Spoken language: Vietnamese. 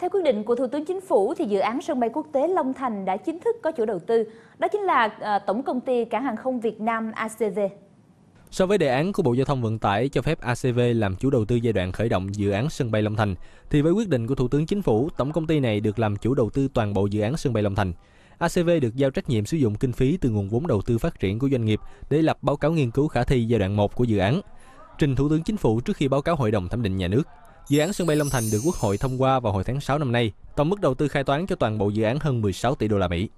Theo quyết định của Thủ tướng Chính phủ thì dự án sân bay quốc tế Long Thành đã chính thức có chủ đầu tư, đó chính là ờ, Tổng công ty Cảng hàng không Việt Nam ACV. So với đề án của Bộ Giao thông Vận tải cho phép ACV làm chủ đầu tư giai đoạn khởi động dự án sân bay Long Thành, thì với quyết định của Thủ tướng Chính phủ, tổng công ty này được làm chủ đầu tư toàn bộ dự án sân bay Long Thành. ACV được giao trách nhiệm sử dụng kinh phí từ nguồn vốn đầu tư phát triển của doanh nghiệp để lập báo cáo nghiên cứu khả thi giai đoạn 1 của dự án, trình Thủ tướng Chính phủ trước khi báo cáo Hội đồng thẩm định nhà nước. Dự án sân bay Long Thành được Quốc hội thông qua vào hồi tháng 6 năm nay, tổng mức đầu tư khai toán cho toàn bộ dự án hơn 16 tỷ đô la Mỹ.